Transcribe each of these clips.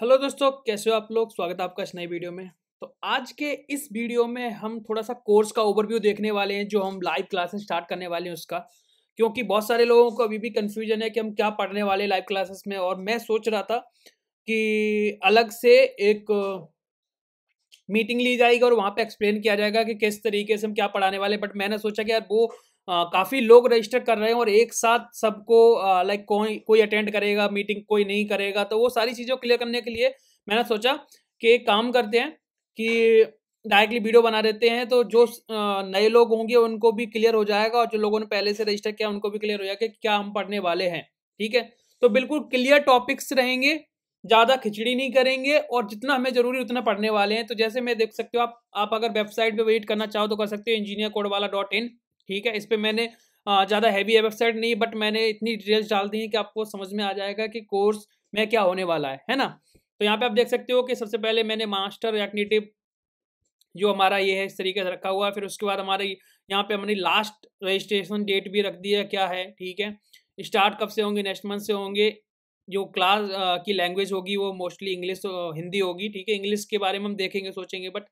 hello दोस्तों कैसे हो आप लोग स्वागत है आपका इस नई वीडियो में तो आज के इस वीडियो में हम थोड़ा सा कोर्स का ओवरव्यू देखने वाले हैं जो हम लाइव क्लासेस स्टार्ट करने वाले हैं उसका क्योंकि बहुत सारे लोगों को अभी भी कन्फ्यूजन है कि हम क्या पढ़ने वाले लाइव क्लासेस में और मैं सोच रहा था कि अलग से एक मीटिंग ली जाएगी और वहाँ पर एक्सप्लेन किया जाएगा कि किस तरीके से हम क्या पढ़ाने वाले बट मैंने सोचा कि यार वो काफ़ी लोग रजिस्टर कर रहे हैं और एक साथ सबको लाइक कोई कोई अटेंड करेगा मीटिंग कोई नहीं करेगा तो वो सारी चीज़ों क्लियर करने के लिए मैंने सोचा कि एक काम करते हैं कि डायरेक्टली वीडियो बना देते हैं तो जो नए लोग होंगे उनको भी क्लियर हो जाएगा और जो लोगों ने पहले से रजिस्टर किया उनको भी क्लियर हो जाएगा कि क्या हम पढ़ने वाले हैं ठीक है तो बिल्कुल क्लियर टॉपिक्स रहेंगे ज़्यादा खिचड़ी नहीं करेंगे और जितना हमें ज़रूरी उतना पढ़ने वाले हैं तो जैसे मैं देख सकते हो आप आप अगर वेबसाइट पे विजिट करना चाहो तो कर सकते हो इंजीनियर कोडवाला डॉट इन ठीक है इस पर मैंने ज़्यादा हैवी है वेबसाइट नहीं बट मैंने इतनी डिटेल्स डाल दी हैं कि आपको समझ में आ जाएगा कि कोर्स में क्या होने वाला है है ना तो यहाँ पे आप देख सकते हो कि सबसे पहले मैंने मास्टर एक्टिव जो हमारा ये है इस तरीके से रखा हुआ है फिर उसके बाद हमारी यहाँ पे हमने लास्ट रजिस्ट्रेशन डेट भी रख दी है क्या है ठीक है स्टार्ट कब से होंगे नेक्स्ट मंथ से होंगे जो क्लास की लैंग्वेज होगी वो मोस्टली इंग्लिश हिंदी होगी ठीक है इंग्लिश के बारे में हम देखेंगे सोचेंगे बट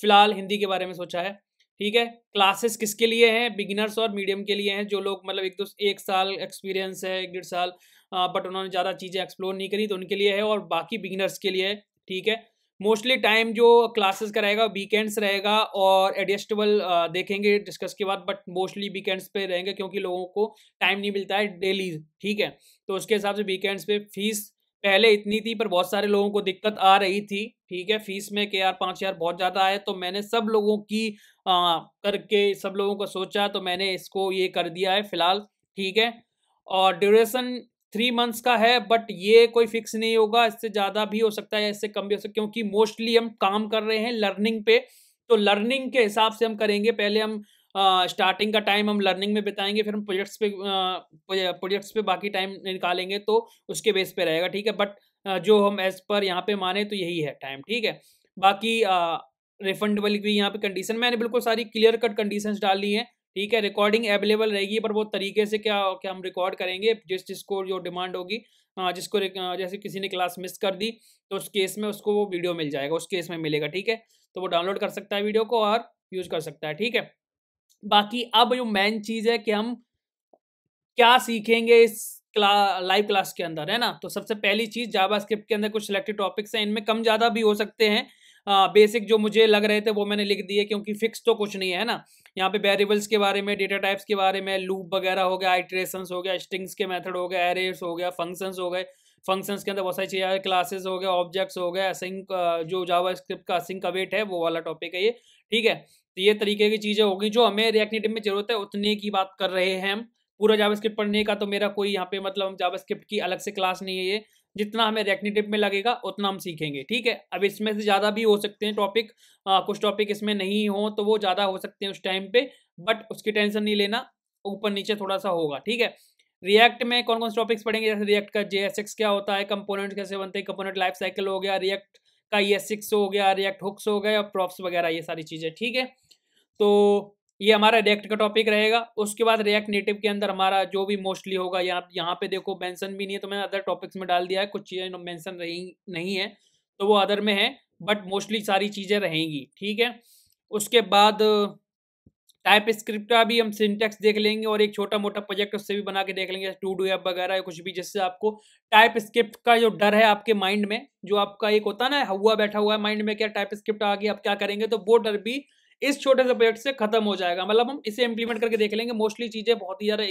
फिलहाल हिंदी के बारे में सोचा है ठीक है क्लासेस किसके लिए हैं बिगिनर्स और मीडियम के लिए हैं जो लोग मतलब एक दो तो एक साल एक्सपीरियंस है एक डेढ़ साल बट उन्होंने ज़्यादा चीज़ें एक्सप्लोर नहीं करी तो उनके लिए है और बाकी बिगिनर्स के लिए है ठीक है मोस्टली टाइम जो क्लासेस का रहेगा वीकेंड्स रहेगा और एडजस्टेबल देखेंगे डिस्कस के बाद बट मोस्टली वीकेंड्स पे रहेंगे क्योंकि लोगों को टाइम नहीं मिलता है डेली ठीक है तो उसके हिसाब से वीकेंड्स पे फीस पहले इतनी थी पर बहुत सारे लोगों को दिक्कत आ रही थी ठीक है फीस में के यार पाँच हज़ार बहुत ज़्यादा आया तो मैंने सब लोगों की आ, करके सब लोगों को सोचा तो मैंने इसको ये कर दिया है फिलहाल ठीक है और ड्यूरेशन थ्री मंथ्स का है बट ये कोई फिक्स नहीं होगा इससे ज़्यादा भी हो सकता है इससे कम भी हो सकता क्योंकि मोस्टली हम काम कर रहे हैं लर्निंग पे तो लर्निंग के हिसाब से हम करेंगे पहले हम स्टार्टिंग का टाइम हम लर्निंग में बिताएंगे फिर हम प्रोजेक्ट्स पे प्रोजेक्ट्स पे बाकी टाइम निकालेंगे तो उसके बेस पे रहेगा ठीक है बट जो हम एज पर यहाँ पे माने तो यही है टाइम ठीक है बाकी रिफंडेबल भी यहाँ पे कंडीशन मैंने बिल्कुल सारी क्लियर कट कंडीशंस डाल ली हैं ठीक है रिकॉर्डिंग अवेलेबल रहेगी पर वो तरीके से क्या क्या हम रिकॉर्ड करेंगे जिस जिसको जो डिमांड होगी जिसको जैसे किसी ने क्लास मिस कर दी तो उस केस में उसको वो वीडियो मिल जाएगा उस केस में मिलेगा ठीक है तो वो डाउनलोड कर सकता है वीडियो को और यूज़ कर सकता है ठीक है बाकी अब जो मेन चीज है कि हम क्या सीखेंगे इस क्ला, लाइव क्लास के अंदर है ना तो सबसे पहली चीज जावा स्क्रिप्ट के अंदर कुछ सिलेक्टेड टॉपिक्स हैं इनमें कम ज़्यादा भी हो सकते हैं बेसिक जो मुझे लग रहे थे वो मैंने लिख दिए क्योंकि फिक्स तो कुछ नहीं है ना यहाँ पे वेरिएबल्स के बारे में डेटा टाइप्स के बारे में लूप वगैरह हो गया आइट्रेशन हो गया स्टिंग्स के मेथड हो गया एरेस हो गया फंक्शंस हो गए फंक्शंस के अंदर बहुत सारी चीज़ें आ क्लासेस हो गए ऑब्जेक्ट्स हो गए सिंक जो जावा स्क्रिप्ट का सिंक अवेट है वो वाला टॉपिक है ये ठीक है तो ये तरीके की चीज़ें होगी जो हमें रिएक्टिव में जरूरत है उतने की बात कर रहे हैं हम पूरा जावा स्क्रिप्ट पढ़ने का तो मेरा कोई यहाँ पे मतलब हम जावा स्क्रिप्ट की अलग से क्लास नहीं है ये जितना हमें रेक्नेटिव में लगेगा उतना हम सीखेंगे ठीक है अब इसमें से ज़्यादा भी हो सकते हैं टॉपिक कुछ टॉपिक इसमें नहीं हो तो वो ज़्यादा हो सकते हैं उस टाइम पे बट उसकी टेंशन नहीं लेना ऊपर नीचे थोड़ा सा होगा ठीक है रिएक्ट में कौन कौन से टॉपिक्स पढ़ेंगे जैसे रिएक्ट का जे क्या होता है कंपोनेंट कैसे बनते हैं कंपोनेंट लाइफ साइकिल हो गया रिएक्ट का ई e हो गया रिएक्ट हुक्स हो गया प्रॉप्स वगैरह ये सारी चीज़ें ठीक है तो ये हमारा रिएक्ट का टॉपिक रहेगा उसके बाद रिएक्ट नेटिव के अंदर हमारा जो भी मोस्टली होगा यहाँ यहाँ पे देखो मैंसन भी नहीं है तो मैंने अदर टॉपिक्स में डाल दिया है कुछ चीज़ें मैंसन रही नहीं है तो वो अदर में है बट मोस्टली सारी चीज़ें रहेंगी ठीक है उसके बाद टाइप स्क्रिप्ट का भी हम सिंटेक्स देख लेंगे और एक छोटा मोटा प्रोजेक्ट उससे भी बना के देख लेंगे टू डू ऐप वगैरह कुछ भी जिससे आपको टाइप स्क्रिप्ट का जो डर है आपके माइंड में जो आपका एक होता ना हुआ बैठा हुआ है माइंड में क्या टाइप स्क्रिप्ट आ गई आप क्या करेंगे तो वो डर भी इस छोटे से प्रोजेक्ट से खत्म हो जाएगा मतलब हम इसे इंप्लीमेंट करके देख लेंगे मोस्टली चीज़ें बहुत ही ज़्यादा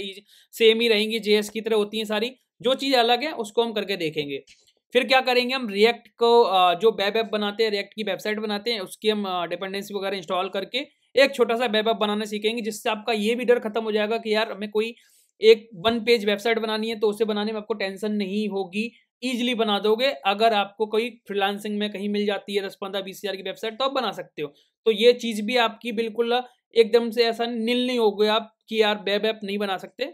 सेम ही रहेंगी जेएस की तरह होती हैं सारी जो चीज़ अलग है उसको हम करके देखेंगे फिर क्या करेंगे हम रिएक्ट को जो वेब ऐप बनाते हैं रिएक्ट की वेबसाइट बनाते हैं उसकी हम डिपेंडेंसी वगैरह इंस्टॉल करके एक छोटा सा वेब ऐप बनाना सीखेंगे जिससे आपका ये भी डर खत्म हो जाएगा कि यार हमें कोई एक वन पेज वेबसाइट बनानी है तो उसे बनाने में आपको टेंशन नहीं होगी ईजिली बना दोगे अगर आपको कोई फ्रीलांसिंग में कहीं मिल जाती है दस पंद्रह बीस हजार की वेबसाइट तो आप बना सकते हो तो ये चीज भी आपकी बिल्कुल एकदम से ऐसा नील नहीं हो गए आप कि यार वेब ऐप नहीं बना सकते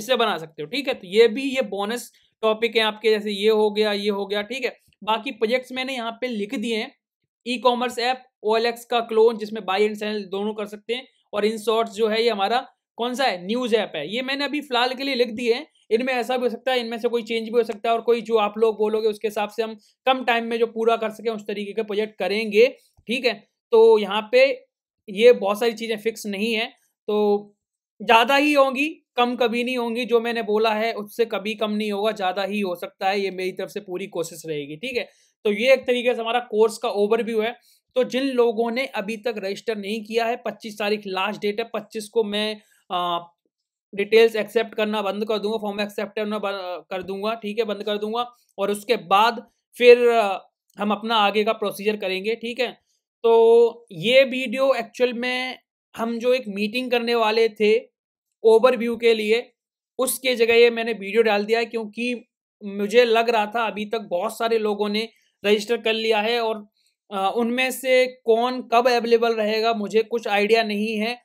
इससे बना सकते हो ठीक है तो ये भी ये बोनस टॉपिक है आपके जैसे ये हो गया ये हो गया ठीक है बाकी प्रोजेक्ट्स मैंने यहाँ पे लिख दिए हैं ई कॉमर्स ऐप ओ का क्लोन जिसमें बाई एंड सेल दोनों कर सकते हैं और इन शॉर्ट्स जो है ये हमारा कौन सा है न्यूज ऐप है ये मैंने अभी फिलहाल के लिए लिख दिए हैं इनमें ऐसा भी हो सकता है इनमें से कोई चेंज भी हो सकता है और कोई जो आप लोग बोलोगे उसके हिसाब से हम कम टाइम में जो पूरा कर सकें उस तरीके का प्रोजेक्ट करेंगे ठीक है तो यहाँ पे ये बहुत सारी चीज़ें फिक्स नहीं है तो ज़्यादा ही होंगी कम कभी नहीं होंगी जो मैंने बोला है उससे कभी कम नहीं होगा ज़्यादा ही हो सकता है ये मेरी तरफ से पूरी कोशिश रहेगी ठीक है तो ये एक तरीके से हमारा कोर्स का ओवरव्यू है तो जिन लोगों ने अभी तक रजिस्टर नहीं किया है 25 तारीख लास्ट डेट है 25 को मैं आ, डिटेल्स एक्सेप्ट करना बंद कर दूंगा फॉर्म एक्सेप्ट करना कर दूंगा ठीक है बंद कर दूंगा और उसके बाद फिर हम अपना आगे का प्रोसीजर करेंगे ठीक है तो ये वीडियो एक्चुअल में हम जो एक मीटिंग करने वाले थे ओवरव्यू के लिए उसके जगह ये मैंने वीडियो डाल दिया क्योंकि मुझे लग रहा था अभी तक बहुत सारे लोगों ने रजिस्टर कर लिया है और उनमें से कौन कब अवेलेबल रहेगा मुझे कुछ आइडिया नहीं है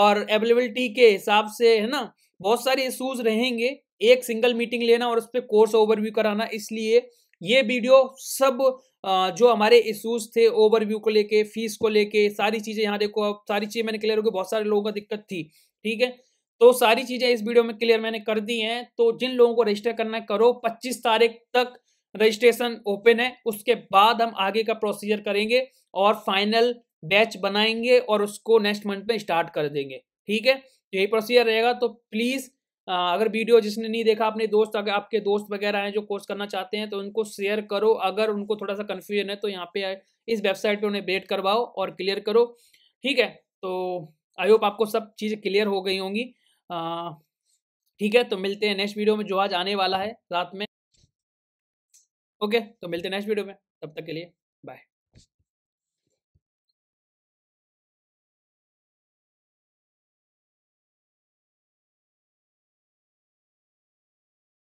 और अवेलेबलिटी के हिसाब से है ना बहुत सारे इशूज रहेंगे एक सिंगल मीटिंग लेना और उस पर कोर्स ओवरव्यू कराना इसलिए ये वीडियो सब जो हमारे इशूज थे ओवरव्यू को लेके फीस को लेके सारी चीज़ें यहाँ देखो अब सारी चीज़ें मैंने क्लियर हो गई बहुत सारे लोगों का दिक्कत थी ठीक है तो सारी चीज़ें इस वीडियो में क्लियर मैंने कर दी हैं तो जिन लोगों को रजिस्टर करना है करो पच्चीस तारीख तक रजिस्ट्रेशन ओपन है उसके बाद हम आगे का प्रोसीजर करेंगे और फाइनल बैच बनाएंगे और उसको नेक्स्ट मंथ में स्टार्ट कर देंगे ठीक है तो यही प्रोसीजर रहेगा तो प्लीज़ अगर वीडियो जिसने नहीं देखा अपने दोस्त अगर आपके दोस्त वगैरह हैं जो कोर्स करना चाहते हैं तो उनको शेयर करो अगर उनको थोड़ा सा कन्फ्यूजन है तो यहाँ पे इस वेबसाइट पे उन्हें बेट करवाओ और क्लियर करो ठीक है तो आई होप आपको सब चीज़ें क्लियर हो गई होंगी ठीक है तो मिलते हैं नेक्स्ट वीडियो में जो आज आने वाला है रात में ओके तो मिलते हैं नेक्स्ट वीडियो में तब तक के लिए बाय